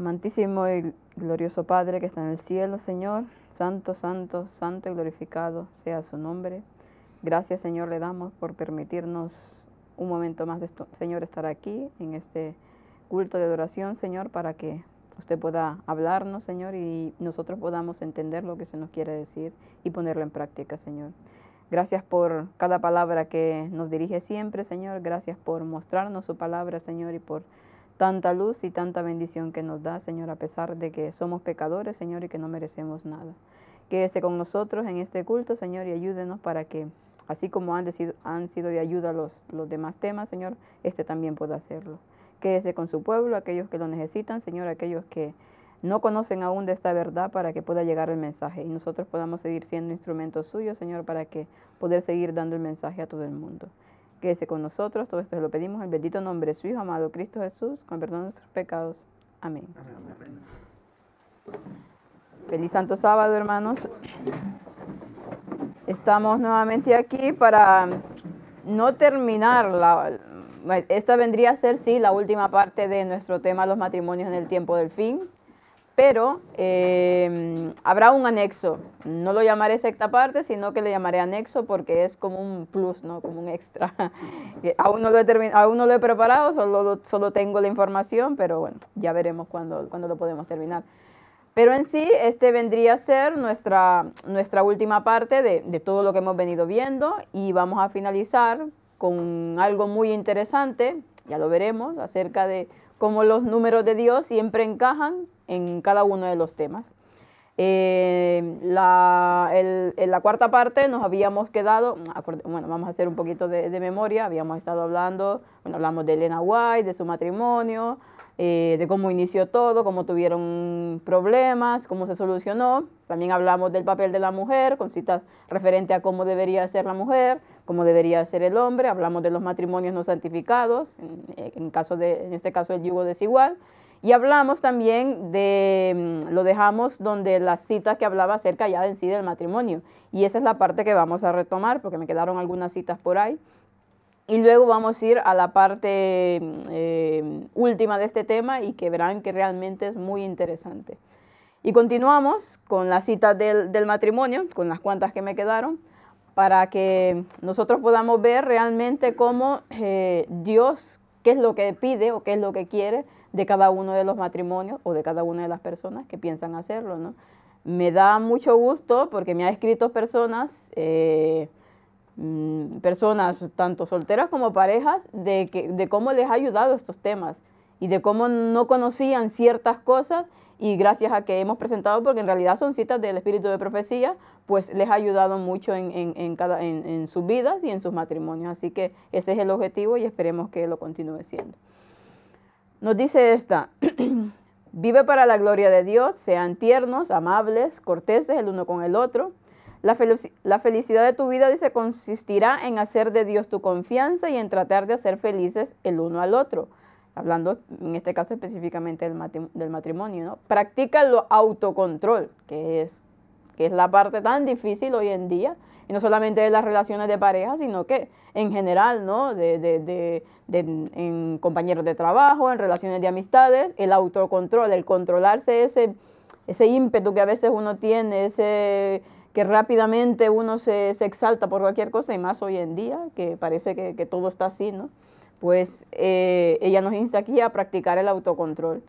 Amantísimo y glorioso Padre que está en el cielo, Señor, santo, santo, santo y glorificado sea su nombre. Gracias, Señor, le damos por permitirnos un momento más, Señor, estar aquí en este culto de adoración, Señor, para que usted pueda hablarnos, Señor, y nosotros podamos entender lo que se nos quiere decir y ponerlo en práctica, Señor. Gracias por cada palabra que nos dirige siempre, Señor. Gracias por mostrarnos su palabra, Señor, y por tanta luz y tanta bendición que nos da, Señor, a pesar de que somos pecadores, Señor, y que no merecemos nada. Quédese con nosotros en este culto, Señor, y ayúdenos para que, así como han, han sido de ayuda los, los demás temas, Señor, este también pueda hacerlo. Quédese con su pueblo, aquellos que lo necesitan, Señor, aquellos que no conocen aún de esta verdad para que pueda llegar el mensaje y nosotros podamos seguir siendo instrumentos suyos, Señor, para que poder seguir dando el mensaje a todo el mundo. Quédese con nosotros, todo esto lo pedimos en el bendito nombre de su Hijo amado Cristo Jesús, con perdón de nuestros pecados. Amén. Feliz Santo Sábado, hermanos. Estamos nuevamente aquí para no terminar la... Esta vendría a ser, sí, la última parte de nuestro tema, los matrimonios en el tiempo del fin pero em, habrá un anexo. No lo llamaré secta parte, sino que le llamaré anexo porque es como un plus, ¿no? como un extra. Eh, aún, no lo he aún no lo he preparado, solo, solo tengo la información, pero bueno, ya veremos cuándo cuando lo podemos terminar. Pero en sí, este vendría a ser nuestra, nuestra última parte de, de todo lo que hemos venido viendo y vamos a finalizar con algo muy interesante, ya lo veremos, acerca de cómo los números de Dios siempre encajan en cada uno de los temas. Eh, la, en la cuarta parte nos habíamos quedado, bueno, vamos a hacer un poquito de, memoria, habíamos estado hablando, bueno, hablamos de Elena White, de su matrimonio, eh, de cómo inició todo, cómo tuvieron problemas, cómo se solucionó. También hablamos del papel de la mujer, con citas referente a cómo debería ser la mujer, como debería ser el hombre, hablamos de los matrimonios no santificados, en, caso en este caso el yugo desigual, y hablamos también de, mm, lo dejamos donde las citas que hablaba acerca ya en sí del matrimonio, y esa es la parte que vamos a retomar, porque me quedaron algunas citas por ahí, y luego vamos a ir a la parte mm, eh, última de este tema y que verán que realmente es muy interesante. Y continuamos con las citas del matrimonio, con las cuantas que me quedaron para que nosotros podamos ver realmente cómo eh, Dios, qué es lo que pide o qué es lo que quiere de cada uno de los matrimonios o de cada una de las personas que piensan hacerlo, ¿no? Me da mucho gusto porque me ha escrito personas, eh, mm, personas tanto solteras como parejas, de cómo les ha ayudado estos temas y de cómo no conocían ciertas cosas y gracias a que hemos presentado, porque en realidad son citas del espíritu de profecía, pues les ha ayudado mucho en, en, sus vidas y en sus matrimonios. Así que ese es el objetivo y esperemos que lo continúe siendo. Nos dice esta, vive para la gloria de Dios, sean tiernos, amables, corteses el uno con el otro. La, la, felicidad de tu vida, dice, consistirá en hacer de Dios tu confianza y en tratar de hacer felices el uno al otro hablando en este caso específicamente del, matrimonio, ¿no? practica el autocontrol, que es, que es la parte tan difícil hoy en día, y no solamente de las relaciones de pareja, sino que en general, ¿no? en compañeros de trabajo, en relaciones de amistades, el autocontrol, el controlarse ese, ímpetu que a veces uno tiene, ese que rápidamente uno se, exalta por cualquier cosa, y más hoy en día, que parece que, que todo está así, ¿no? pues eh, ella nos insta aquí a practicar el autocontrol.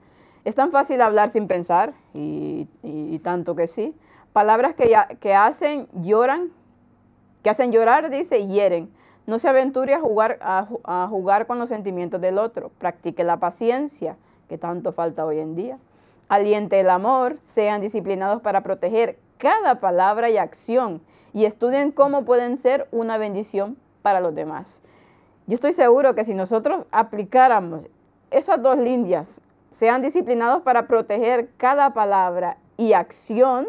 Es tan fácil hablar sin pensar, y, tanto que sí. Palabras que, hacen lloran, que hacen llorar, dice, y hieren. No se aventure a jugar, a jugar con los sentimientos del otro. Practique la paciencia, que tanto falta hoy en día. Aliente el amor, sean disciplinados para proteger cada palabra y acción y estudien cómo pueden ser una bendición para los demás. Yo estoy seguro que si nosotros aplicáramos esas dos líneas, sean disciplinados para proteger cada palabra y acción,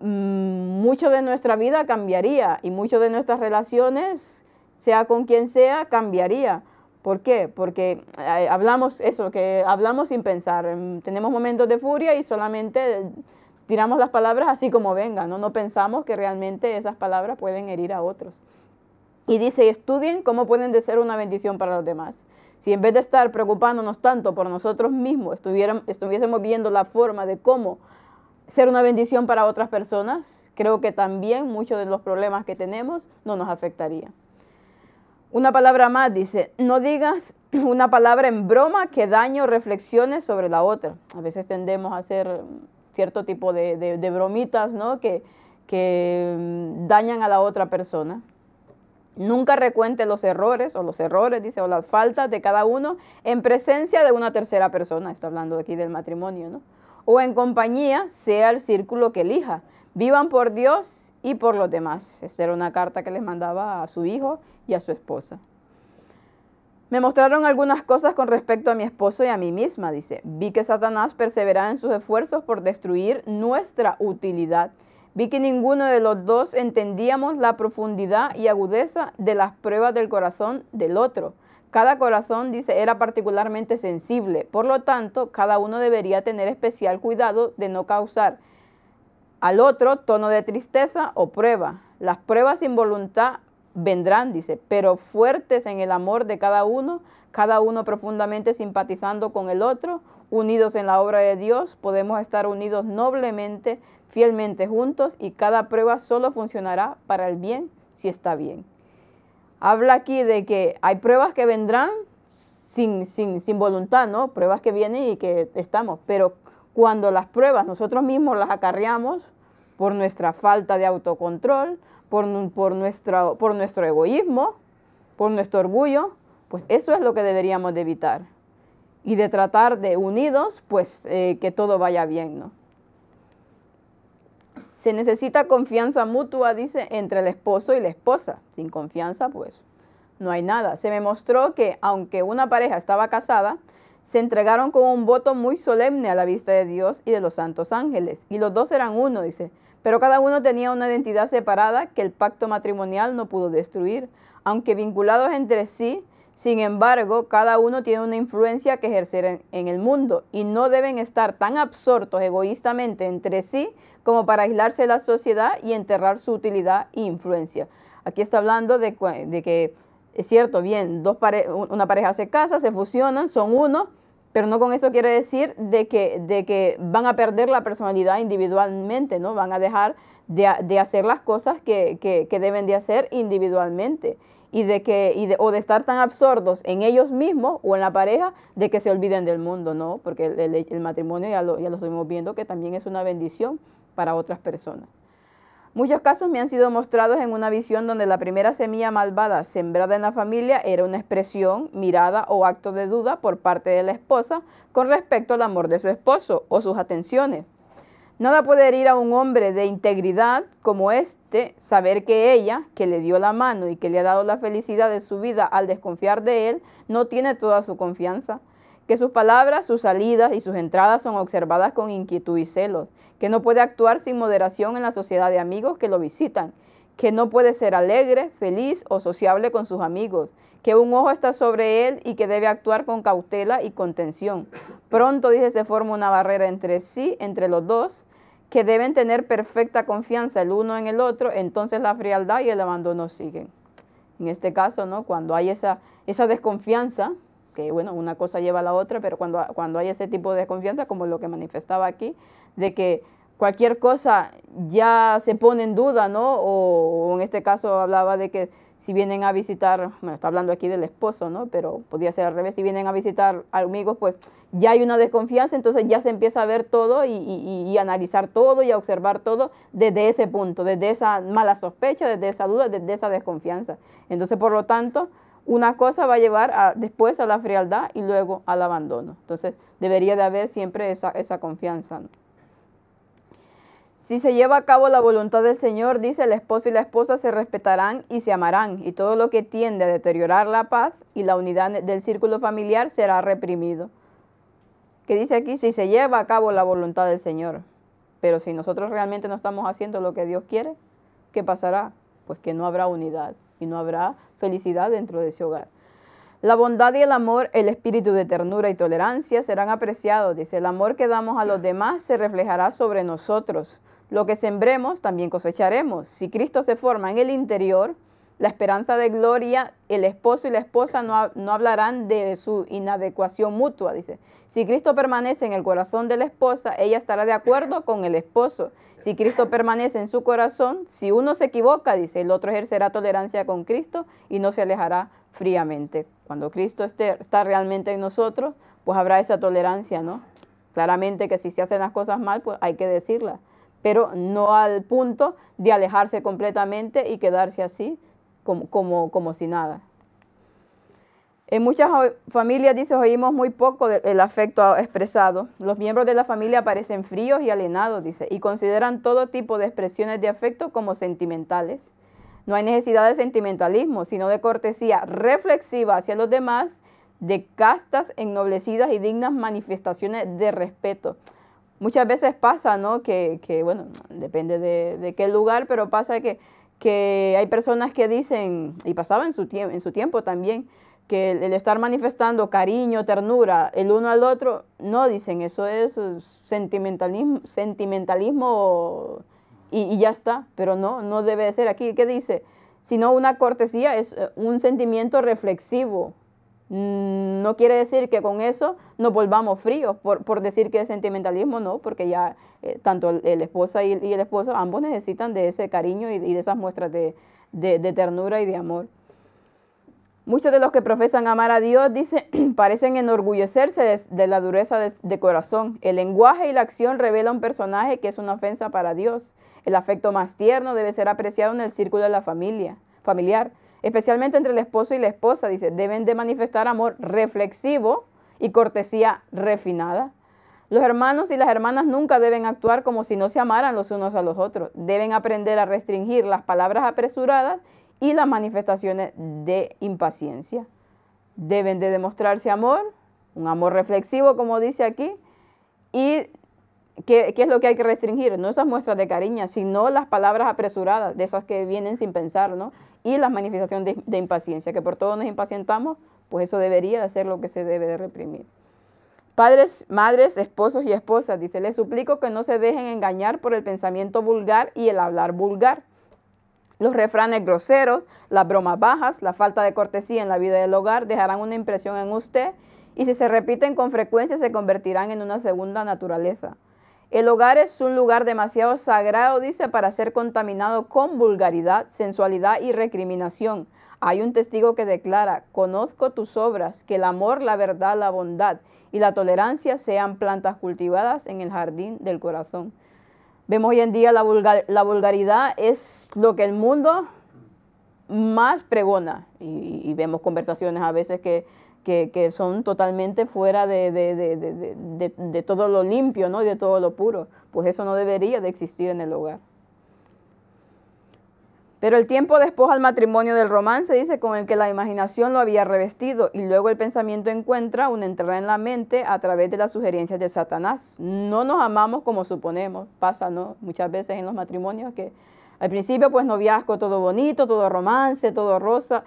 mm, mucho de nuestra vida cambiaría y mucho de nuestras relaciones, sea con quien sea, cambiaría. ¿Por qué? Porque eh, hablamos eso, que hablamos sin pensar. Mm, tenemos momentos de furia y solamente tiramos las palabras así como vengan, ¿no? No pensamos que realmente esas palabras pueden herir a otros. Y dice, estudien cómo pueden de ser una bendición para los demás. Si en vez de estar preocupándonos tanto por nosotros mismos, estuviésemos viendo la forma de cómo ser una bendición para otras personas, creo que también muchos de los problemas que tenemos no nos afectaría. Una palabra más dice, no digas una palabra en broma que daño reflexiones sobre la otra. A veces tendemos a hacer cierto tipo de, bromitas, ¿no? Que, que mm, dañan a la otra persona. Nunca recuente los errores o los errores, dice, o las faltas de cada uno en presencia de una tercera persona. Está hablando aquí del matrimonio, ¿no? O en compañía, sea el círculo que elija. Vivan por Dios y por los demás. Esa era una carta que les mandaba a su hijo y a su esposa. Me mostraron algunas cosas con respecto a mi esposo y a mí misma, dice. Vi que Satanás perseveraba en sus esfuerzos por destruir nuestra utilidad Vi que ninguno de los dos entendíamos la profundidad y agudeza de las pruebas del corazón del otro. Cada corazón, dice, era particularmente sensible. Por lo tanto, cada uno debería tener especial cuidado de no causar al otro tono de tristeza o prueba. Las pruebas sin voluntad vendrán, dice, pero fuertes en el amor de cada uno, cada uno profundamente simpatizando con el otro, unidos en la obra de Dios, podemos estar unidos noblemente fielmente juntos y cada prueba solo funcionará para el bien si está bien. Habla aquí de que hay pruebas que vendrán sin, sin, sin voluntad, ¿no? Pruebas que vienen y que estamos, pero cuando las pruebas nosotros mismos las acarreamos por nuestra falta de autocontrol, por, por, nuestro egoísmo, por nuestro orgullo, pues eso es lo que deberíamos de evitar. Y de tratar de unidos, pues eh, que todo vaya bien, ¿no? Se necesita confianza mutua, dice, entre el esposo y la esposa. Sin confianza, pues no hay nada. Se me mostró que, aunque una pareja estaba casada, se entregaron con un voto muy solemne a la vista de Dios y de los santos ángeles. Y los dos eran uno, dice. Pero cada uno tenía una identidad separada que el pacto matrimonial no pudo destruir. Aunque vinculados entre sí, sin embargo, cada uno tiene una influencia que ejercer en, el mundo y no deben estar tan absortos egoístamente entre sí como para aislarse de la sociedad y enterrar su utilidad e influencia. Aquí está hablando de, que es cierto, bien, dos una pareja se casa, se fusionan, son uno, pero no con eso quiere decir de que, van a perder la personalidad individualmente, ¿no? Van a dejar de, hacer las cosas que, que, que, deben de hacer individualmente y de que y de, o de estar tan absortos en ellos mismos o en la pareja de que se olviden del mundo, ¿no? Porque el, matrimonio ya lo, ya lo estuvimos viendo que también es una bendición para otras personas. Muchos casos me han sido mostrados en una visión donde la primera semilla malvada sembrada en la familia era una expresión, mirada o acto de duda por parte de la esposa con respecto al amor de su esposo o sus atenciones. Nada puede herir a un hombre de integridad como este, saber que ella, que le dio la mano y que le ha dado la felicidad de su vida al desconfiar de él, no tiene toda su confianza que sus palabras, sus salidas y sus entradas son observadas con inquietud y celos, que no puede actuar sin moderación en la sociedad de amigos que lo visitan, que no puede ser alegre, feliz o sociable con sus amigos, que un ojo está sobre él y que debe actuar con cautela y contención. Pronto, dice, se forma una barrera entre sí, entre los dos, que deben tener perfecta confianza el uno en el otro, entonces la frialdad y el abandono siguen. En este caso, ¿no? Cuando hay esa, esa desconfianza, que bueno, una cosa lleva a la otra, pero cuando, cuando hay ese tipo de confianza, como lo que manifestaba aquí, de que cualquier cosa ya se pone en duda, ¿no? O, en este caso hablaba de que si vienen a visitar, bueno, está hablando aquí del esposo, ¿no? Pero podría ser al revés, si vienen a visitar amigos, pues ya hay una desconfianza, entonces ya se empieza a ver todo y, y analizar todo y a observar todo desde ese punto, desde esa mala sospecha, desde esa duda, desde esa desconfianza. Entonces, por lo tanto, una cosa va a llevar después a la frialdad y luego al abandono. Entonces debería de haber siempre esa, confianza. Si se lleva a cabo la voluntad del Señor, dice el esposo y la esposa se respetarán y se amarán, y todo lo que tiende a deteriorar la paz y la unidad del círculo familiar será reprimido. ¿Qué dice aquí, si se lleva a cabo la voluntad del Señor, pero si nosotros realmente no estamos haciendo lo que Dios quiere, ¿qué pasará? Pues que no habrá unidad y no habrá felicidad dentro de ese hogar. La bondad y el amor, el espíritu de ternura y tolerancia serán apreciados. Dice, el amor que damos a los demás se reflejará sobre nosotros. Lo que sembremos también cosecharemos. Si Cristo se forma en el interior, la esperanza de gloria, el esposo y la esposa no, hablarán de su inadecuación mutua, dice. Si Cristo permanece en el corazón de la esposa, ella estará de acuerdo con el esposo. Si Cristo permanece en su corazón, si uno se equivoca, dice, el otro ejercerá tolerancia con Cristo y no se alejará fríamente. Cuando Cristo esté, está realmente en nosotros, pues habrá esa tolerancia, ¿no? Claramente que si se hacen las cosas mal, pues hay que decirlas, pero no al punto de alejarse completamente y quedarse así, como, como, si nada. En muchas familias, dice, oímos muy poco del afecto expresado. Los miembros de la familia parecen fríos y alienados, dice, y consideran todo tipo de expresiones de afecto como sentimentales. No hay necesidad de sentimentalismo, sino de cortesía reflexiva hacia los demás, de castas ennoblecidas y dignas manifestaciones de respeto. Muchas veces pasa, ¿no? Que, bueno, depende de, de qué lugar, pero pasa que que hay personas que dicen, y pasaba en su, en su tiempo también, que el, estar manifestando cariño, ternura el uno al otro, no dicen, eso es sentimentalismo, sentimentalismo y, ya está, pero no, no debe ser aquí. ¿Qué dice? Sino una cortesía es eh, un sentimiento reflexivo, no quiere decir que con eso nos volvamos fríos, por, decir que es sentimentalismo, no, porque ya eh, tanto el, esposa y el, esposo, ambos necesitan de ese cariño y, de esas muestras de, ternura y de amor. Muchos de los que profesan amar a Dios, dice, parecen enorgullecerse de, la dureza de corazón. El lenguaje y la acción revela un personaje que es una ofensa para Dios. El afecto más tierno debe ser apreciado en el círculo de la familia, familiar especialmente entre el esposo y la esposa, dice, deben de manifestar amor reflexivo y cortesía refinada. Los hermanos y las hermanas nunca deben actuar como si no se amaran los unos a los otros. Deben aprender a restringir las palabras apresuradas y las manifestaciones de impaciencia. Deben de demostrarse amor, un amor reflexivo como dice aquí, y ¿Qué, es lo que hay que restringir? No esas muestras de cariño, sino las palabras apresuradas, de esas que vienen sin pensar, ¿no? Y las manifestaciones de, impaciencia, que por todo nos impacientamos, pues eso debería ser lo que se debe de reprimir. Padres, madres, esposos y esposas, dice, les suplico que no se dejen engañar por el pensamiento vulgar y el hablar vulgar. Los refranes groseros, las bromas bajas, la falta de cortesía en la vida del hogar dejarán una impresión en usted y si se repiten con frecuencia se convertirán en una segunda naturaleza. El hogar es un lugar demasiado sagrado, dice, para ser contaminado con vulgaridad, sensualidad y recriminación. Hay un testigo que declara, conozco tus obras, que el amor, la verdad, la bondad y la tolerancia sean plantas cultivadas en el jardín del corazón. Vemos hoy en día la, la vulgaridad es lo que el mundo más pregona y vemos conversaciones a veces que que, son totalmente fuera de, todo lo limpio ¿no? y de todo lo puro. Pues eso no debería de existir en el hogar. Pero el tiempo después al matrimonio del romance, dice, con el que la imaginación lo había revestido, y luego el pensamiento encuentra una entrada en la mente a través de las sugerencias de Satanás. No nos amamos como suponemos, pasa, Muchas veces en los matrimonios que al principio, pues noviazgo todo bonito, todo romance, todo rosa,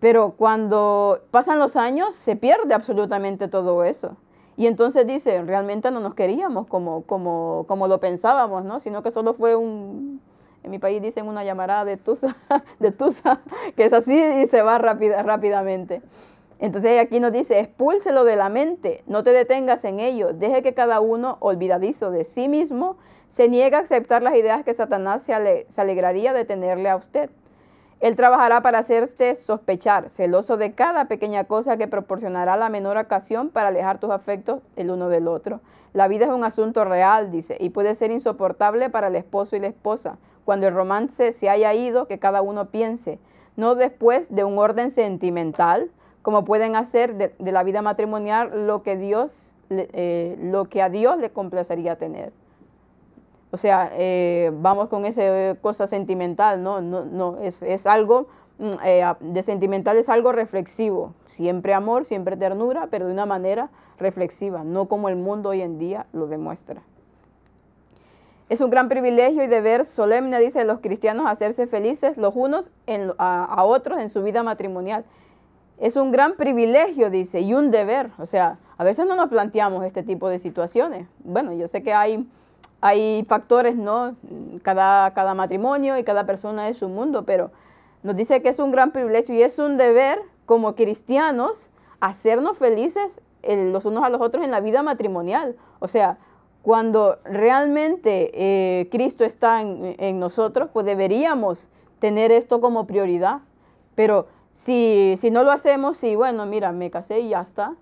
pero cuando pasan los años, se pierde absolutamente todo eso. Y entonces dice, realmente no nos queríamos como, como, lo pensábamos, ¿no? Sino que solo fue un, en mi país dicen una llamarada de tusa, de tusa, que es así y se va rápida, rápidamente. Entonces aquí nos dice, expúlselo de la mente, no te detengas en ello, deje que cada uno, olvidadizo de sí mismo, se niegue a aceptar las ideas que Satanás se alegraría de tenerle a usted. Él trabajará para hacerte sospechar, celoso de cada pequeña cosa que proporcionará la menor ocasión para alejar tus afectos el uno del otro. La vida es un asunto real, dice, y puede ser insoportable para el esposo y la esposa. Cuando el romance se haya ido, que cada uno piense, no después de un orden sentimental, como pueden hacer de, la vida matrimonial lo que Dios, eh, lo que a Dios le complacería tener. O sea, eh, vamos con esa cosa sentimental, ¿no? No, no es, algo mm, eh, de sentimental, es algo reflexivo. Siempre amor, siempre ternura, pero de una manera reflexiva, no como el mundo hoy en día lo demuestra. Es un gran privilegio y deber solemne, dice, los cristianos hacerse felices los unos a otros en su vida matrimonial. Es un gran privilegio, dice, y un deber. O sea, a veces no nos planteamos este tipo de situaciones. Bueno, yo sé que hay hay factores, ¿no? Cada, cada matrimonio y cada persona es un mundo, pero nos dice que es un gran privilegio y es un deber como cristianos hacernos felices los unos a los otros en la vida matrimonial. O sea, cuando realmente eh, Cristo está en, nosotros, pues deberíamos tener esto como prioridad. Pero si, si no lo hacemos, si bueno, mira, me casé y ya está,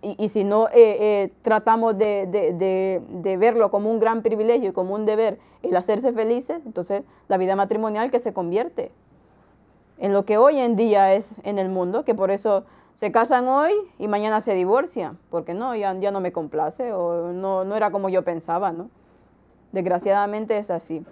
y, si no eh, eh, tratamos de, verlo como un gran privilegio y como un deber el hacerse felices, entonces la vida matrimonial que se convierte en lo que hoy en día es en el mundo, que por eso se casan hoy y mañana se divorcian, porque no, ya, ya no me complace o no, no era como yo pensaba, ¿no? Desgraciadamente es así.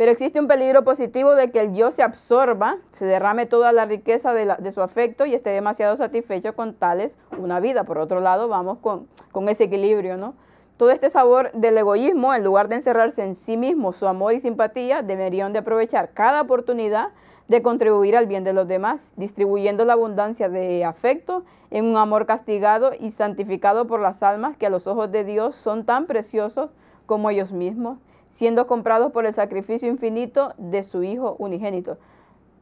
Pero existe un peligro positivo de que el yo se absorba, se derrame toda la riqueza de, su afecto y esté demasiado satisfecho con tales una vida. Por otro lado, vamos con, con ese equilibrio, ¿no? Todo este sabor del egoísmo, en lugar de encerrarse en sí mismo, su amor y simpatía, deberían de aprovechar cada oportunidad de contribuir al bien de los demás, distribuyendo la abundancia de afecto en un amor castigado y santificado por las almas que a los ojos de Dios son tan preciosos como ellos mismos siendo comprados por el sacrificio infinito de su Hijo unigénito.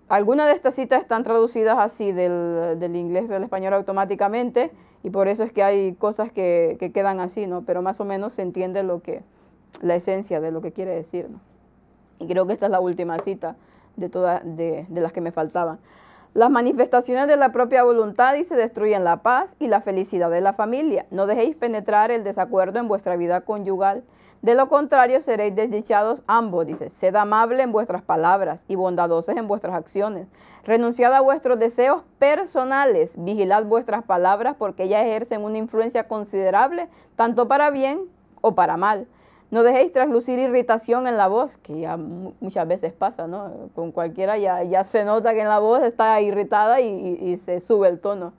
Algunas de estas citas están traducidas así del, del inglés del español automáticamente y por eso es que hay cosas que, quedan así, ¿no? Pero más o menos se entiende lo que, la esencia de lo que quiere decir, Y creo que esta es la última cita de, todas de, de las que me faltaban. Las manifestaciones de la propia voluntad y se destruyen la paz y la felicidad de la familia. No dejéis penetrar el desacuerdo en vuestra vida conyugal de lo contrario, seréis desdichados ambos, dice. Sed amable en vuestras palabras y bondadosos en vuestras acciones. Renunciad a vuestros deseos personales, vigilad vuestras palabras porque ellas ejercen una influencia considerable, tanto para bien o para mal. No dejéis traslucir irritación en la voz, que ya muchas veces pasa, ¿no? Con cualquiera ya, se nota que en la voz está irritada y se sube el tono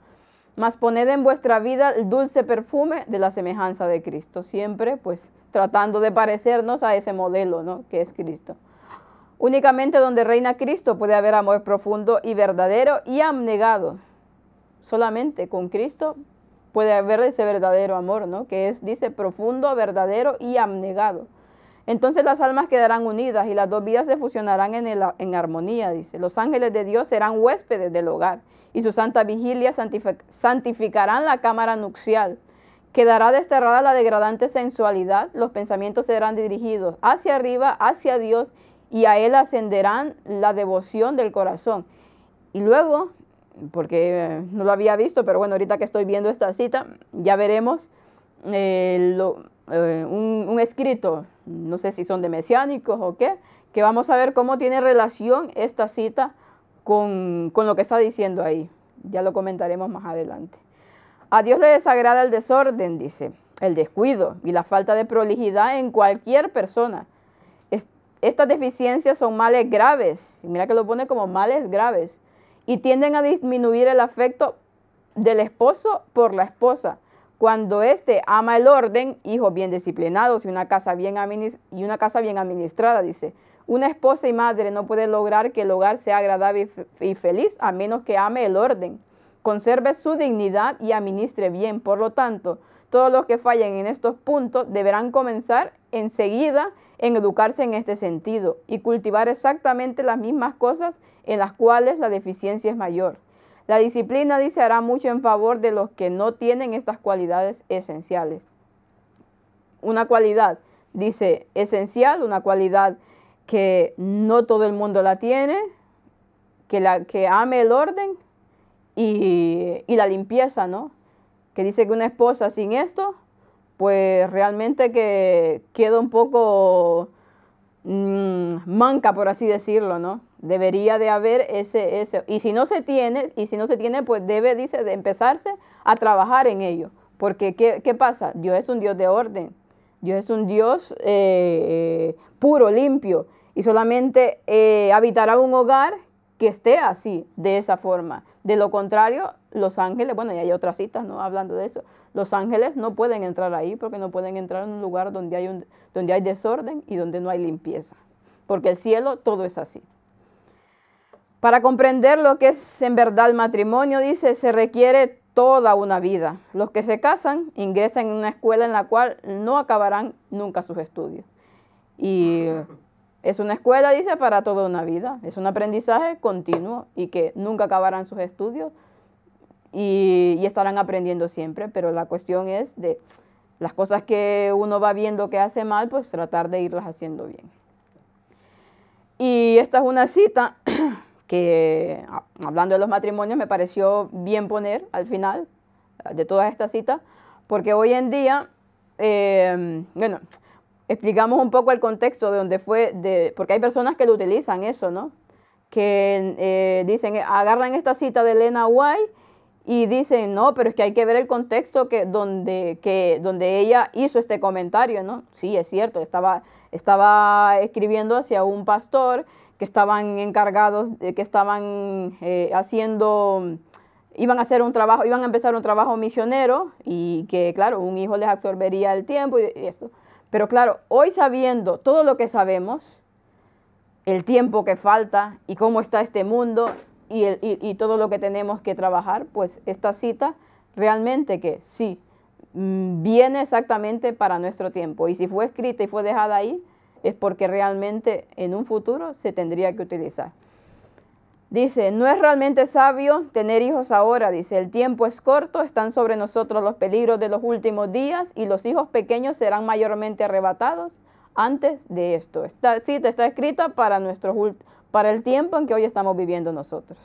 mas poned en vuestra vida el dulce perfume de la semejanza de Cristo, siempre pues tratando de parecernos a ese modelo, ¿no? Que es Cristo. Únicamente donde reina Cristo puede haber amor profundo y verdadero y abnegado. Solamente con Cristo puede haber ese verdadero amor, ¿no? Que es, dice, profundo, verdadero y abnegado. Entonces las almas quedarán unidas y las dos vidas se fusionarán en, el, en armonía, dice. Los ángeles de Dios serán huéspedes del hogar y su santa vigilia santificarán la cámara nupcial. Quedará desterrada la degradante sensualidad, los pensamientos serán dirigidos hacia arriba, hacia Dios, y a Él ascenderán la devoción del corazón. Y luego, porque eh, no lo había visto, pero bueno, ahorita que estoy viendo esta cita, ya veremos eh, eh, un escrito, no sé si son de mesiánicos o qué, que vamos a ver cómo tiene relación esta cita con, lo que está diciendo ahí. Ya lo comentaremos más adelante. A Dios le desagrada el desorden, dice, el descuido y la falta de prolijidad en cualquier persona. estas deficiencias son males graves, y mira que lo pone como males graves, y tienden a disminuir el afecto del esposo por la esposa. Cuando éste ama el orden, hijos bien disciplinados y una casa bien administrada, dice, una esposa y madre no puede lograr que el hogar sea agradable y feliz a menos que ame el orden, conserve su dignidad y administre bien. Por lo tanto, todos los que fallen en estos puntos deberán comenzar enseguida en educarse en este sentido y cultivar exactamente las mismas cosas en las cuales la deficiencia es mayor. La disciplina, dice, hará mucho en favor de los que no tienen estas cualidades esenciales. Una cualidad, dice, esencial, una cualidad que no todo el mundo la tiene, que, la, que ame el orden y, la limpieza, ¿no? Que dice que una esposa sin esto, pues realmente que queda un poco mm, manca, por así decirlo, ¿no? Debería de haber ese, ese, y si no se tiene, y si no se tiene, pues debe, dice, de empezarse a trabajar en ello. Porque, ¿qué, pasa? Dios es un Dios de orden. Dios es un Dios eh, puro, limpio y solamente eh, habitará un hogar que esté así, de esa forma. De lo contrario, los ángeles, bueno, y hay otras citas, ¿no? Hablando de eso, los ángeles no pueden entrar ahí porque no pueden entrar en un lugar donde hay, donde hay desorden y donde no hay limpieza. Porque el cielo todo es así. Para comprender lo que es en verdad el matrimonio, dice, se requiere toda una vida. Los que se casan ingresan en una escuela en la cual no acabarán nunca sus estudios. Y es una escuela, dice, para toda una vida. Es un aprendizaje continuo y que nunca acabarán sus estudios y, estarán aprendiendo siempre. Pero la cuestión es de las cosas que uno va viendo que hace mal, pues tratar de irlas haciendo bien. Y esta es una cita que, ah, hablando de los matrimonios, me pareció bien poner al final de todas estas citas, porque hoy en día, eh, bueno, explicamos un poco el contexto de donde fue, de, porque hay personas que lo utilizan eso, ¿no? Que eh, dicen, agarran esta cita de Elena White y dicen, no, pero es que hay que ver el contexto que, donde, donde ella hizo este comentario, ¿no? Sí, es cierto, estaba, estaba escribiendo hacia un pastor que estaban encargados, eh, que estaban eh, haciendo, iban a hacer un trabajo, iban a empezar un trabajo misionero y que, claro, un hijo les absorbería el tiempo y esto. Pero claro, hoy sabiendo todo lo que sabemos, el tiempo que falta y cómo está este mundo y, todo lo que tenemos que trabajar, pues esta cita realmente que sí, mm, viene exactamente para nuestro tiempo. Y si fue escrita y fue dejada ahí, es porque realmente en un futuro se tendría que utilizar. Dice, no es realmente sabio tener hijos ahora, dice, el tiempo es corto, están sobre nosotros los peligros de los últimos días y los hijos pequeños serán mayormente arrebatados antes de esto. Esta cita está escrita para, nuestro, para el tiempo en que hoy estamos viviendo nosotros.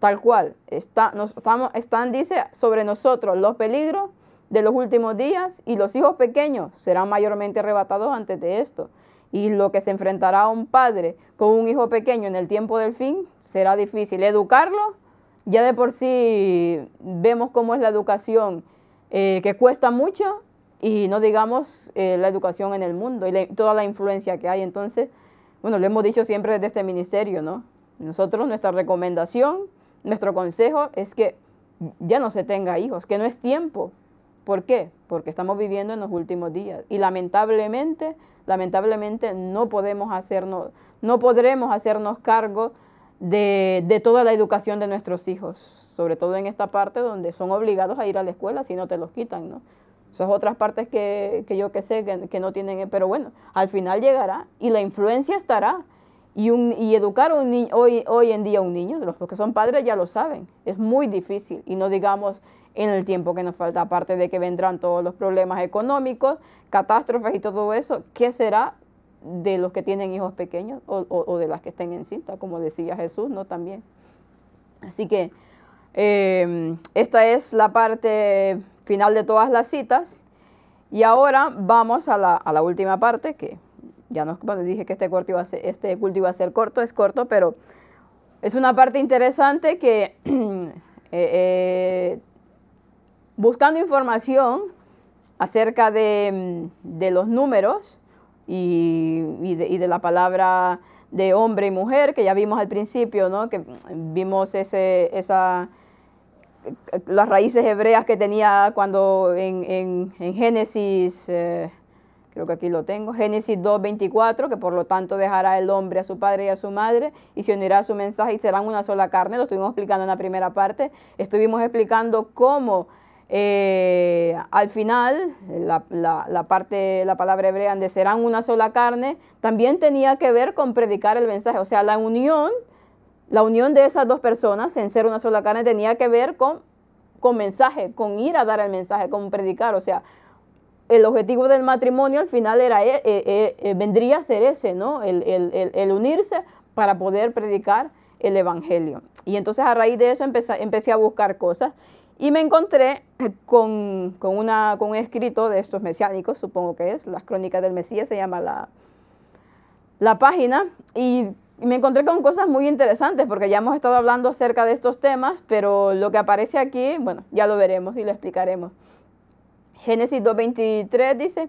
Tal cual, está, nos, están, dice, sobre nosotros los peligros de los últimos días y los hijos pequeños serán mayormente arrebatados antes de esto y lo que se enfrentará a un padre con un hijo pequeño en el tiempo del fin será difícil. Educarlo, ya de por sí vemos cómo es la educación, eh, que cuesta mucho, y no digamos eh, la educación en el mundo y toda la influencia que hay. Entonces, bueno, lo hemos dicho siempre desde este ministerio, ¿no? Nosotros, nuestra recomendación, nuestro consejo es que ya no se tenga hijos, que no es tiempo, ¿Por qué? Porque estamos viviendo en los últimos días y lamentablemente, lamentablemente no podemos hacernos, no podremos hacernos cargo de, toda la educación de nuestros hijos, sobre todo en esta parte donde son obligados a ir a la escuela si no te los quitan, ¿no? Esas otras partes que, yo que sé que no tienen, pero bueno, al final llegará y la influencia estará. Y, educar un hoy, hoy en día un niño, los que son padres ya lo saben, es muy difícil. Y no digamos en el tiempo que nos falta, aparte de que vendrán todos los problemas económicos, catástrofes y todo eso, ¿qué será de los que tienen hijos pequeños o, de las que estén en cinta, como decía Jesús, ¿no? También. Así que em, esta es la parte final de todas las citas y ahora vamos a la, a la última parte que ya no cuando dije que este, corto iba a ser, este culto iba a ser corto, es corto, pero es una parte interesante que eh, eh, buscando información acerca de, mm, los números y, de, la palabra de hombre y mujer, que ya vimos al principio, ¿no? que mm, vimos ese, esa, eh, las raíces hebreas que tenía cuando en, en, en Génesis creo que aquí lo tengo, Génesis 2, 24, que por lo tanto dejará el hombre a su padre y a su madre y se unirá a su mensaje y serán una sola carne, lo estuvimos explicando en la primera parte, estuvimos explicando cómo eh, al final la, la, parte, la palabra hebrea de serán una sola carne, también tenía que ver con predicar el mensaje, o sea, la unión, la unión de esas dos personas en ser una sola carne tenía que ver con, con mensaje, con ir a dar el mensaje, con predicar, o sea, el objetivo del matrimonio al final era, eh, eh, eh, vendría a ser ese, ¿no? El, unirse para poder predicar el Evangelio. Y entonces a raíz de eso empecé, a buscar cosas y me encontré con, con, una, con un escrito de estos mesiánicos, supongo que es, las crónicas del Mesías se llama la, la página, y me encontré con cosas muy interesantes porque ya hemos estado hablando acerca de estos temas, pero lo que aparece aquí, bueno, ya lo veremos y lo explicaremos. Génesis 2.23 dice,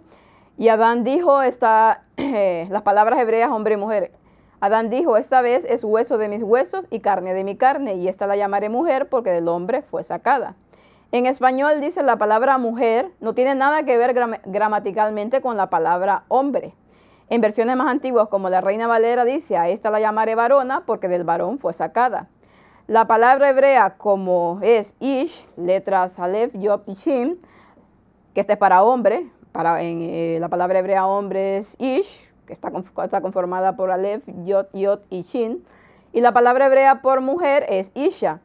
y Adán dijo, esta, las palabras hebreas, hombre y mujer, Adán dijo, esta vez es hueso de mis huesos y carne de mi carne, y esta la llamaré mujer porque del hombre fue sacada. En español dice la palabra mujer no tiene nada que ver gramaticalmente con la palabra hombre. En versiones más antiguas, como la Reina Valera dice, a esta la llamaré varona porque del varón fue sacada. La palabra hebrea como es ish, letras alef, yop y que este es para hombre, para, en eh, la palabra hebrea hombre es ish, que está, conformada por Aleph, yot, yot y Shin, y la palabra hebrea por mujer es isha,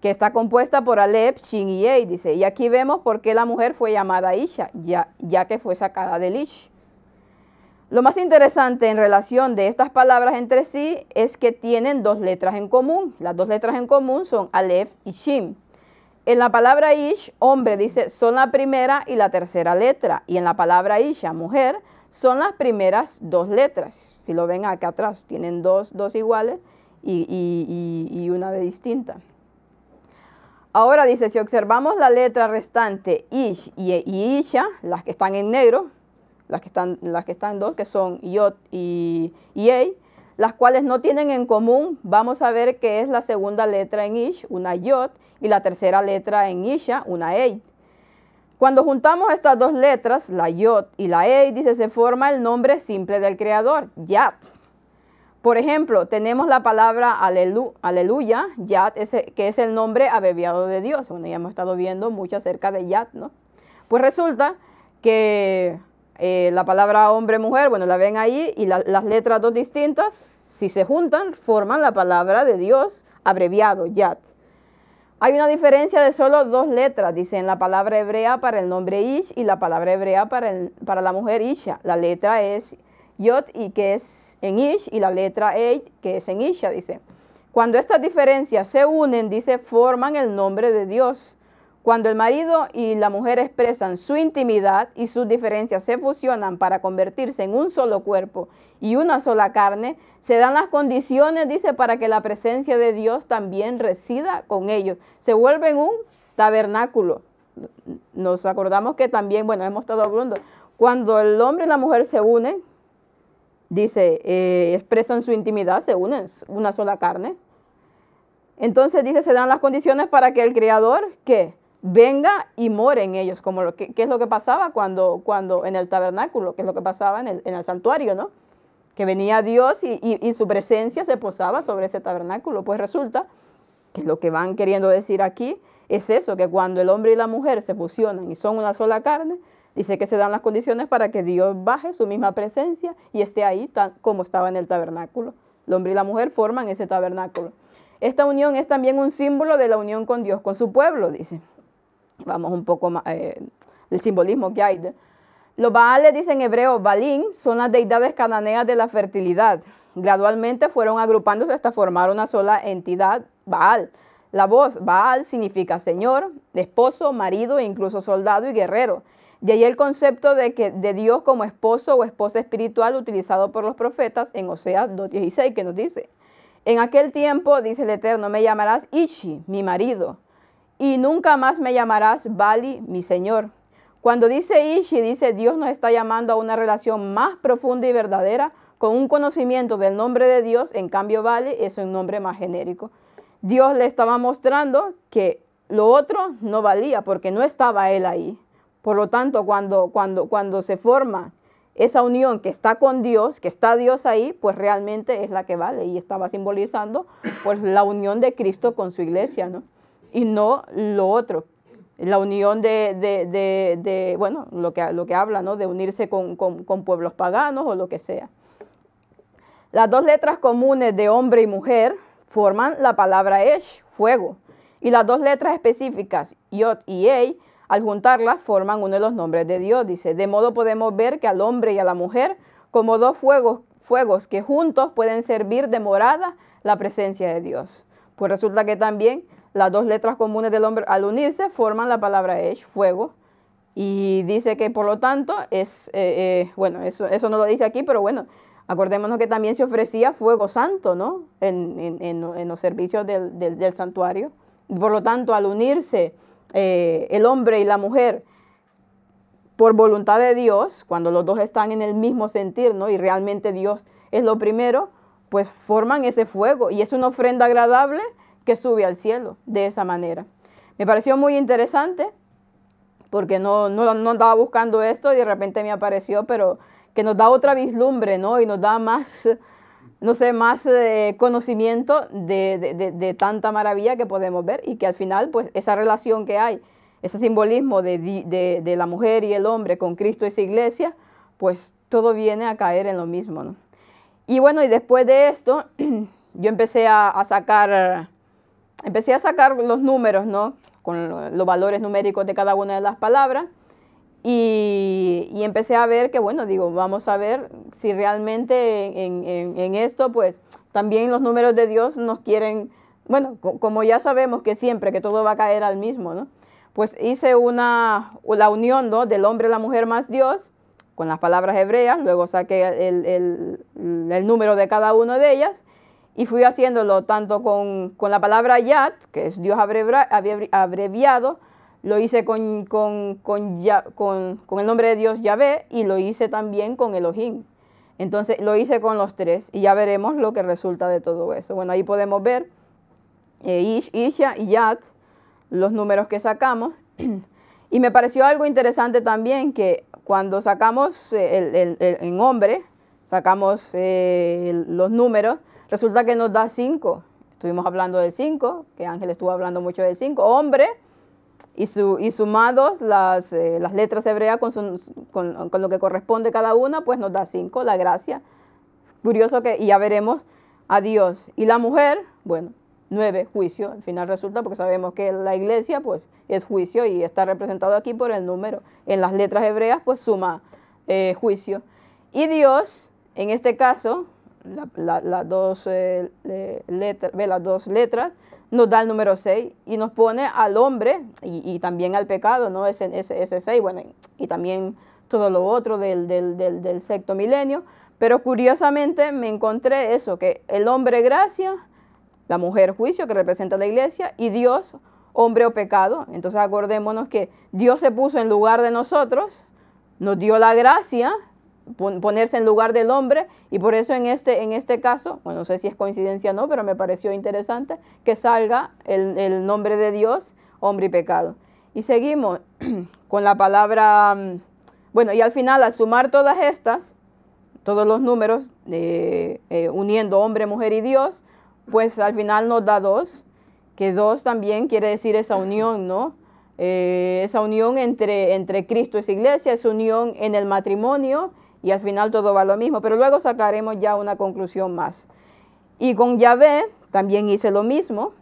que está compuesta por Aleph, Shin y ey, dice, y aquí vemos por qué la mujer fue llamada isha, ya, que fue sacada del ish. Lo más interesante en relación de estas palabras entre sí es que tienen dos letras en común. Las dos letras en común son Aleph y shin, en la palabra ish, hombre, dice, son la primera y la tercera letra. Y en la palabra isha, mujer, son las primeras dos letras. Si lo ven acá atrás, tienen dos, iguales y, una de distinta. Ahora dice, si observamos la letra restante ish y, isha, las que están en negro, las que están, las que están dos, que son yot y yei, las cuales no tienen en común, vamos a ver qué es la segunda letra en Ish, una yot, y la tercera letra en Isha, una Eid. Cuando juntamos estas dos letras, la yot y la Eid, dice, se forma el nombre simple del creador, Yat. Por ejemplo, tenemos la palabra aleluya, Yat, que es el nombre abreviado de Dios. Bueno, ya hemos estado viendo mucho acerca de Yat, ¿no? Pues resulta que eh, la palabra hombre-mujer, bueno, la ven ahí y las letras dos distintas, si se juntan, forman la palabra de Dios abreviado, Yat. Hay una diferencia de solo dos letras, dicen la palabra hebrea para el nombre Ish y la palabra hebrea para, la mujer Isha. La letra es Yot y que es en Ish y la letra Eid que es en Isha, dice. Cuando estas diferencias se unen, dice, forman el nombre de Dios cuando el marido y la mujer expresan su intimidad y sus diferencias se fusionan para convertirse en un solo cuerpo y una sola carne, se dan las condiciones, dice, para que la presencia de Dios también resida con ellos. Se vuelven un tabernáculo. Nos acordamos que también, bueno, hemos estado hablando, cuando el hombre y la mujer se unen, dice, eh, expresan su intimidad, se unen, una sola carne. Entonces dice, se dan las condiciones para que el Creador, ¿qué? venga y more en ellos, como lo que, es lo que pasaba cuando, cuando en el tabernáculo, que es lo que pasaba en el, santuario, ¿no? Que venía Dios y, su presencia se posaba sobre ese tabernáculo. Pues resulta que lo que van queriendo decir aquí es eso, que cuando el hombre y la mujer se fusionan y son una sola carne, dice que se dan las condiciones para que Dios baje su misma presencia y esté ahí como estaba en el tabernáculo. El hombre y la mujer forman ese tabernáculo. Esta unión es también un símbolo de la unión con Dios, con su pueblo, dice vamos un poco más, eh, el simbolismo que hay. Los Baales, dicen en hebreo, Balín, son las deidades cananeas de la fertilidad. Gradualmente fueron agrupándose hasta formar una sola entidad, Baal. La voz Baal significa señor, esposo, marido, e incluso soldado y guerrero. De ahí el concepto de, que, de Dios como esposo o esposa espiritual utilizado por los profetas en Oseas 2.16 que nos dice, en aquel tiempo, dice el Eterno, me llamarás Ishi, mi marido, y nunca más me llamarás Vali, mi Señor. Cuando dice Ishi, dice Dios nos está llamando a una relación más profunda y verdadera con un conocimiento del nombre de Dios, en cambio Vali es un nombre más genérico. Dios le estaba mostrando que lo otro no valía porque no estaba él ahí. Por lo tanto, cuando, cuando, cuando se forma esa unión que está con Dios, que está Dios ahí, pues realmente es la que vale y estaba simbolizando pues la unión de Cristo con su iglesia, ¿no? y no lo otro. La unión de, bueno, lo que, lo que habla, ¿no? De unirse con, pueblos paganos o lo que sea. Las dos letras comunes de hombre y mujer forman la palabra Esh, fuego, y las dos letras específicas, YOT y Ei, al juntarlas forman uno de los nombres de Dios, dice. De modo podemos ver que al hombre y a la mujer, como dos fuegos, fuegos que juntos pueden servir de morada la presencia de Dios. Pues resulta que también las dos letras comunes del hombre al unirse forman la palabra Esh, fuego. Y dice que por lo tanto es, eh, eh, bueno, eso, no lo dice aquí, pero bueno, acordémonos que también se ofrecía fuego santo, ¿no? En, en, en, los servicios del, del, santuario. Por lo tanto, al unirse eh, el hombre y la mujer por voluntad de Dios, cuando los dos están en el mismo sentir, ¿no? Y realmente Dios es lo primero, pues forman ese fuego y es una ofrenda agradable que sube al cielo de esa manera. Me pareció muy interesante porque no, no, andaba buscando esto y de repente me apareció, pero que nos da otra vislumbre, ¿no? Y nos da más, no sé, más eh, conocimiento de, de, tanta maravilla que podemos ver y que al final, pues, esa relación que hay, ese simbolismo de, la mujer y el hombre con Cristo y su iglesia, pues todo viene a caer en lo mismo, Y bueno, y después de esto, yo empecé a sacar Empecé a sacar los números, ¿no? Con los valores numéricos de cada una de las palabras. Y, empecé a ver que, bueno, digo, vamos a ver si realmente en, esto, pues también los números de Dios nos quieren, bueno, como ya sabemos que siempre, que todo va a caer al mismo, ¿no? Pues hice una, la unión, ¿no? Del hombre, la mujer más Dios, con las palabras hebreas, luego saqué el, el, el número de cada una de ellas y fui haciéndolo tanto con, la palabra Yad, que es Dios abreviado, lo hice con, con, con, el nombre de Dios Yahvé y lo hice también con Elohim. Entonces lo hice con los tres y ya veremos lo que resulta de todo eso. Bueno, ahí podemos ver eh, Ish, Isha y Yat, los números que sacamos. y me pareció algo interesante también que cuando sacamos eh, en hombre, sacamos eh, los números, Resulta que nos da cinco... Estuvimos hablando de cinco... que Ángel estuvo hablando mucho de cinco... Hombre, y, su, y sumados las, eh, letras hebreas con, lo que corresponde cada una, pues nos da cinco... la gracia. Curioso que, y ya veremos a Dios. Y la mujer, bueno, Nueve... juicio. Al final resulta, porque sabemos que la iglesia, pues, es juicio y está representado aquí por el número. En las letras hebreas, pues, suma eh, juicio. Y Dios, en este caso, las, dos, eh, las dos letras, nos da el número 6 y nos pone al hombre y, también al pecado, ¿no? Ese 6, bueno, y también todo lo otro del, del, del, sexto milenio. Pero curiosamente me encontré eso, que el hombre gracia, la mujer juicio que representa la iglesia y Dios hombre o pecado. Entonces acordémonos que Dios se puso en lugar de nosotros, nos dio la gracia, ponerse en lugar del hombre y por eso este, en este, caso, bueno, no sé si es coincidencia o no, pero me pareció interesante que salga el, nombre de Dios, hombre y pecado. Y seguimos con la palabra, mm, bueno, y al final al sumar todas estas, todos los números, eh, eh, uniendo hombre, mujer y Dios, pues al final nos da dos, que dos también quiere decir esa unión, ¿no? Eh, esa unión entre, entre Cristo y su iglesia, esa unión en el matrimonio, y al final todo va lo mismo, pero luego sacaremos ya una conclusión más. Y con Yahvé también hice lo mismo,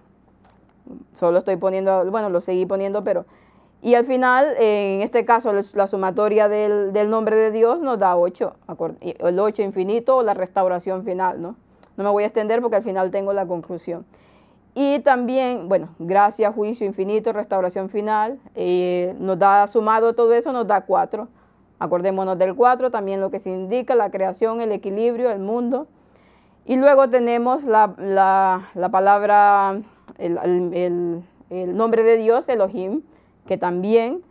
solo estoy poniendo, bueno, lo seguí poniendo, pero... Y al final, en este caso, la sumatoria del, nombre de Dios nos da 8, el 8 infinito o la restauración final, ¿no? No me voy a extender porque al final tengo la conclusión. Y también, bueno, gracias juicio infinito, restauración final, eh, nos da sumado todo eso, nos da 4. Acordémonos del 4, también lo que se indica, la creación, el equilibrio, el mundo. Y luego tenemos la, palabra, el, nombre de Dios, Elohim, que también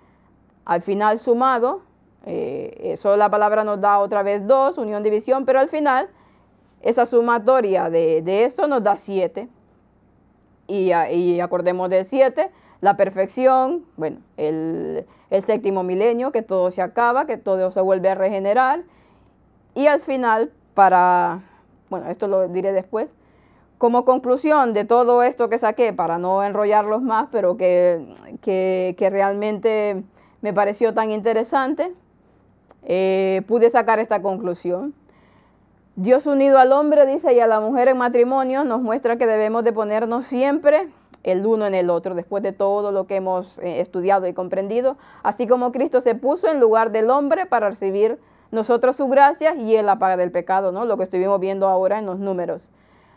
al final sumado, eh, eso la palabra nos da otra vez 2, unión, división, pero al final esa sumatoria de, eso nos da 7. Y, y acordemos de 7 la perfección, bueno, el, séptimo milenio, que todo se acaba, que todo se vuelve a regenerar, y al final, para, bueno, esto lo diré después, como conclusión de todo esto que saqué, para no enrollarlos más, pero que, realmente me pareció tan interesante, eh, pude sacar esta conclusión. Dios unido al hombre, dice, y a la mujer en matrimonio, nos muestra que debemos de ponernos siempre el uno en el otro, después de todo lo que hemos eh, estudiado y comprendido, así como Cristo se puso en lugar del hombre para recibir nosotros su gracia y él la paga del pecado, ¿no? Lo que estuvimos viendo ahora en los números.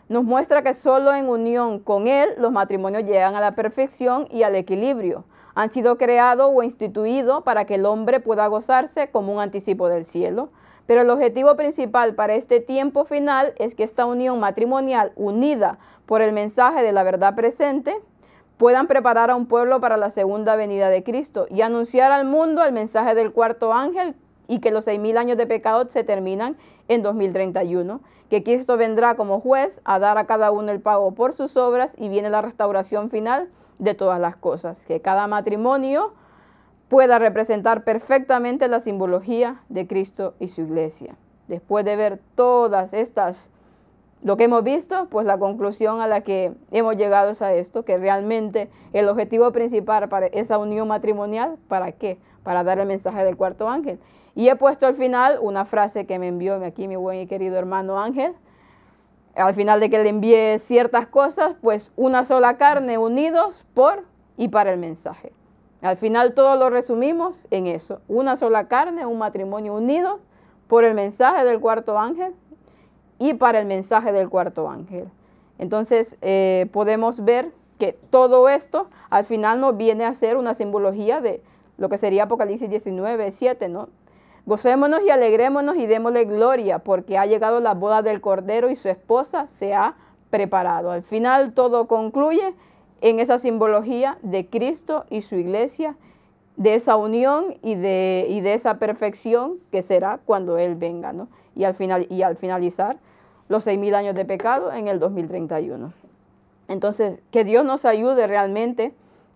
Nos muestra que solo en unión con él los matrimonios llegan a la perfección y al equilibrio. Han sido creados o instituidos para que el hombre pueda gozarse como un anticipo del cielo. Pero el objetivo principal para este tiempo final es que esta unión matrimonial, unida por el mensaje de la verdad presente, puedan preparar a un pueblo para la segunda venida de Cristo y anunciar al mundo el mensaje del cuarto ángel y que los seis mil años de pecado se terminan en 2031, que Cristo vendrá como juez a dar a cada uno el pago por sus obras y viene la restauración final de todas las cosas, que cada matrimonio pueda representar perfectamente la simbología de Cristo y su iglesia. Después de ver todas estas, lo que hemos visto, pues la conclusión a la que hemos llegado es a esto, que realmente el objetivo principal para esa unión matrimonial, ¿para qué? Para dar el mensaje del cuarto ángel. Y he puesto al final una frase que me envió aquí mi buen y querido hermano Ángel, al final de que le envié ciertas cosas, pues una sola carne unidos por y para el mensaje. Al final todo lo resumimos en eso, una sola carne, un matrimonio unido por el mensaje del cuarto ángel y para el mensaje del cuarto ángel. Entonces eh, podemos ver que todo esto al final nos viene a ser una simbología de lo que sería Apocalipsis 19, 7, ¿no? Gocémonos y alegrémonos y démosle gloria porque ha llegado la boda del Cordero y su esposa se ha preparado. Al final todo concluye en esa simbología de Cristo y su iglesia, de esa unión y de, de esa perfección que será cuando Él venga, ¿no? Y al, final, y al finalizar los 6.000 años de pecado en el 2031. Entonces, que Dios nos ayude realmente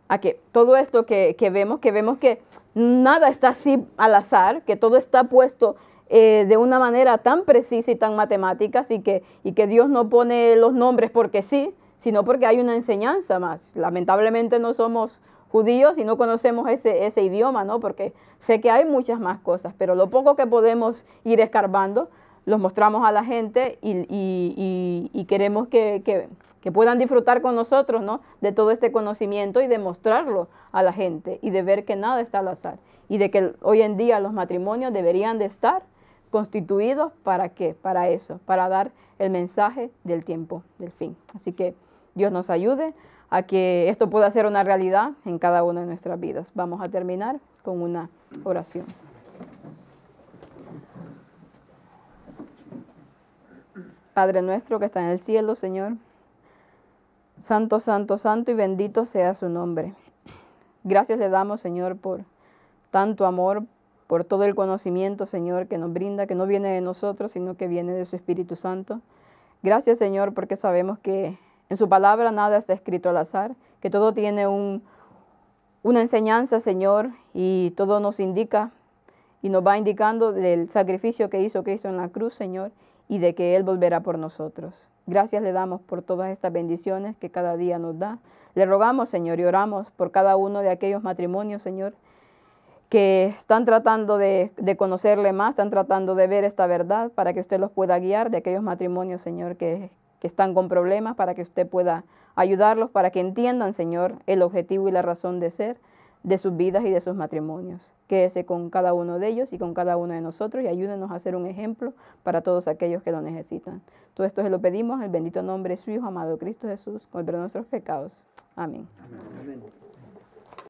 a que todo esto que, que vemos, que vemos que nada está así al azar, que todo está puesto eh, de una manera tan precisa y tan matemática, y que, y que Dios no pone los nombres porque sí, sino porque hay una enseñanza más. Lamentablemente no somos judíos y no conocemos ese, ese idioma, ¿no? Porque sé que hay muchas más cosas, pero lo poco que podemos ir escarbando, los mostramos a la gente y, queremos que, puedan disfrutar con nosotros ¿no? de todo este conocimiento y de mostrarlo a la gente y de ver que nada está al azar y de que hoy en día los matrimonios deberían de estar constituidos para qué, para eso, para dar el mensaje del tiempo, del fin. Así que Dios nos ayude a que esto pueda ser una realidad en cada una de nuestras vidas. Vamos a terminar con una oración. Padre nuestro que está en el cielo, Señor, santo, santo, santo y bendito sea su nombre. Gracias le damos, Señor, por tanto amor, por todo el conocimiento, Señor, que nos brinda, que no viene de nosotros, sino que viene de su Espíritu Santo. Gracias, Señor, porque sabemos que en su palabra nada está escrito al azar, que todo tiene una enseñanza, Señor, y todo nos indica y nos va indicando del sacrificio que hizo Cristo en la cruz, Señor, y de que Él volverá por nosotros. Gracias le damos por todas estas bendiciones que cada día nos da. Le rogamos, Señor, y oramos por cada uno de aquellos matrimonios, Señor, que están tratando de, de, conocerle más, están tratando de ver esta verdad para que usted los pueda guiar de aquellos matrimonios, Señor, que, que están con problemas, para que usted pueda ayudarlos, para que entiendan, Señor, el objetivo y la razón de ser de sus vidas y de sus matrimonios. Quédese con cada uno de ellos y con cada uno de nosotros y ayúdenos a ser un ejemplo para todos aquellos que lo necesitan. Todo esto se lo pedimos en el bendito nombre de su Hijo, amado Cristo Jesús, con el perdón de nuestros pecados. Amén. Amén.